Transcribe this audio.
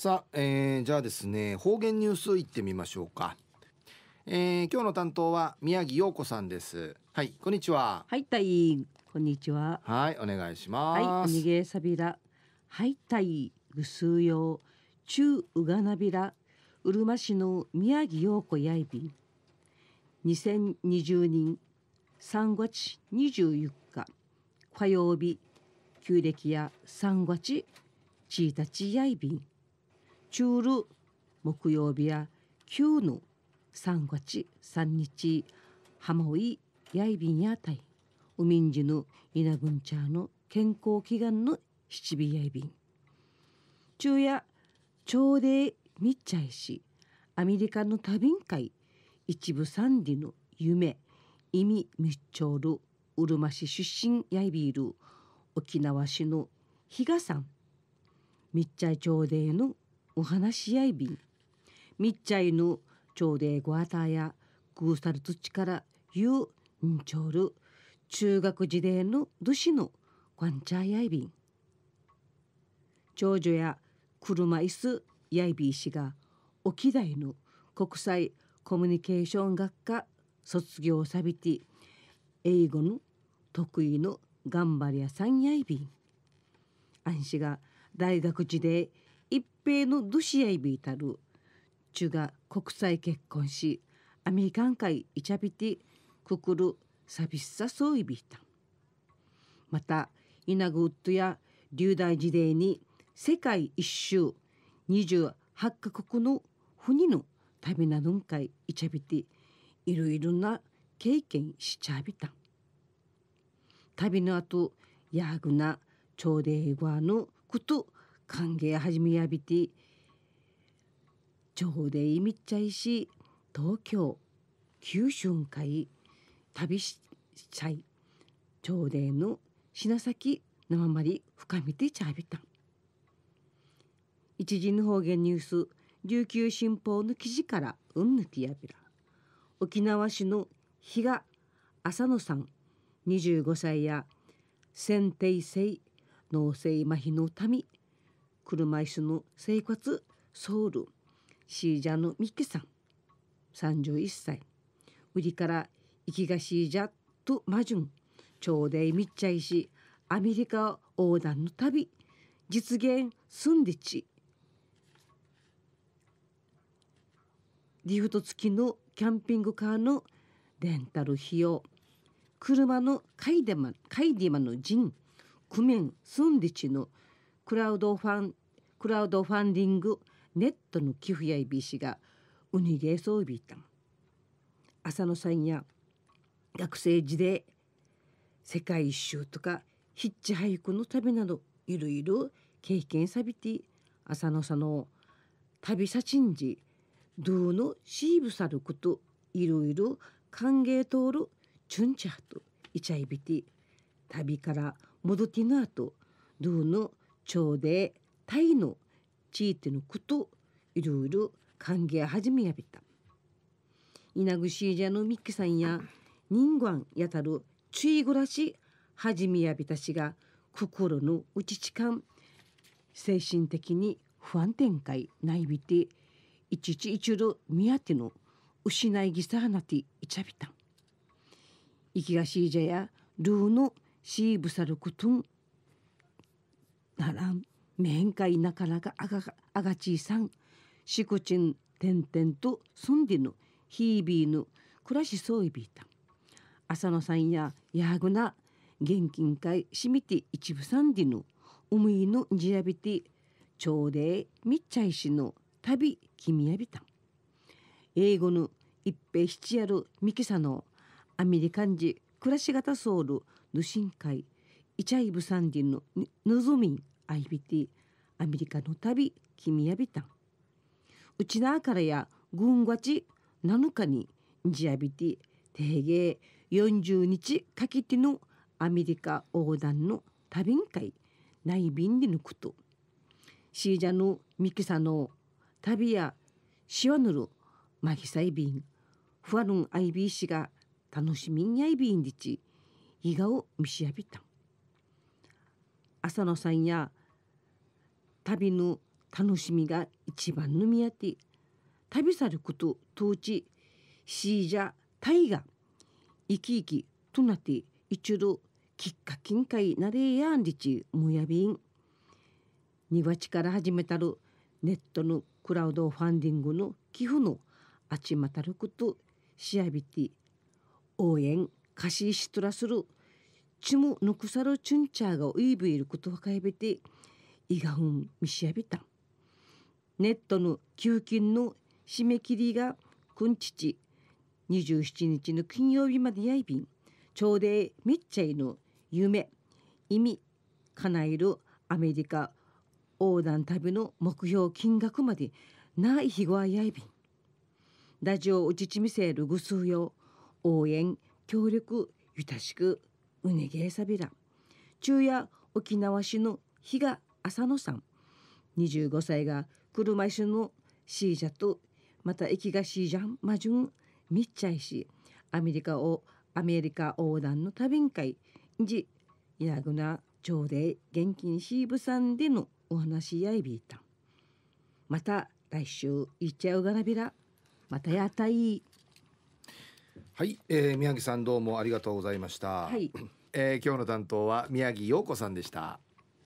さあ、えー、じゃあですね方言ニュースいってみましょうか、えー、今日の担当は宮城洋子さんですはいこんにちははいたいこんにちははいお願いしますはいおげさびらはいたいぐすうよう。ちゅううがなびらうるま市の宮城洋子やいび2020年3月十4日火曜日旧暦や3月たちやいびん中ュ木曜日やキの3月3日浜追やいびんやたいウミンジヌ稲群グンチの健康祈願の七尾やいびん昼夜朝礼みっしアメリカの多便会一部三里の夢意味密着るうるま市出身やいびる沖縄市の比嘉さん密着朝礼のお話し合いん。みっちゃいぬちょうでごあたやぐうさる土からゆうんちょうる中学時代のどしのわんちゃいやいびん長女や車椅子やいびいしが沖大の国際コミュニケーション学科卒業さびて英語の得意の頑張りやさんやいびん。あんしが大学時で一平のドシアイビータル中が国際結婚しアメリカン海イチャビティくくるサビさそういビータまたイナグウッドや流大時代に世界一周28カ国の国の旅などんかいイチャビティいろいろな経験しちゃびた旅の後ーグな朝礼はのこと歓迎はじめやびて情でいみっちゃいし東京九春会旅しちゃい朝礼の品先生まり深みてちゃびた一時の方言ニュース琉球新報の記事からうんぬきやびら沖縄市の比嘉浅野さん25歳や先定性脳性麻痺の民車椅子の生活ソウルシージャのミキさん31歳売りから行きがシーじゃと魔順ちょうでいみっちゃいしアメリカ横断の旅実現すんでちリフト付きのキャンピングカーのレンタル費用車のカイデマカイデマの陣メンすんでちのクラウドファンクラウドファンディングネットの寄付やいびしがうにげそうびいたん浅野さんや学生時で世界一周とかヒッチハイクの旅などいろいろ経験さびて浅野さんの旅さちんじどうのしーぶさることいろいろ歓迎通るチュンチャーとイチャイビティ旅から戻ってなとどうの朝でタイの地てのこといろいろ歓迎始めやびた。稲ぐしじゃのみっきさんや人間やたるついごらし始めやびたしが心の内ちかん精神的に不安展開ないびて一ち一度見当ての失いぎさはなていちゃびた。いきがしいじゃやルーのしいぶさることんならん面会なかなかあがあがちいさんしこちんてんてんとすんでぬひいびいぬ暮らしそういびいた浅野さんややぐな現金会しみて一部さんでぬうむいぬんじやびてちょうでみっちゃいしぬ旅君やびた英語の一ひちやるみキさのアメリカンジ暮らし方ソウルぬしんかいイチャイブサンディンのヌズミンアイビティアメリカの旅君やタン。ウチナーからやぐんわち7日にジアビティ定芸40日かけてのアメリカ横断の旅ん会内便で抜くとシージャのミキサの旅やシワヌルマヒサイビンフワヌンアイビーシが楽しみんやいびんでちいガを見しやびたん朝野さんや旅の楽しみが一番の見当て旅さること当地しいじゃタイが生き生きとなって一度きっかけんかいなれやんりちむやびん庭地から始めたるネットのクラウドファンディングの寄付のあちまたることしやびて応援貸ししとらするちも残さろュンチャーがウイブいることはかえべていがウんみしやびたネットの給金の締め切りがくんちち27日の金曜日までやいびんちょうでめっちゃいの夢意味叶えるアメリカ横断旅の目標金額までない日ごはやいびんラジオおちちみせるぐすうよ応援協力ゆたしくうねげえさびら昼夜沖縄市の比嘉浅野さん25歳が車椅子のシージャとまた駅がシージャンマジュンみっちゃいしアメリカをアメリカ横断の多弁会じやぐな町で気にシーブさんでのお話やいびいたまた来週行っちゃうがなびらまたやたいはい、えー、宮城さんどうもありがとうございました。はい、えー、今日の担当は宮城洋子さんでした。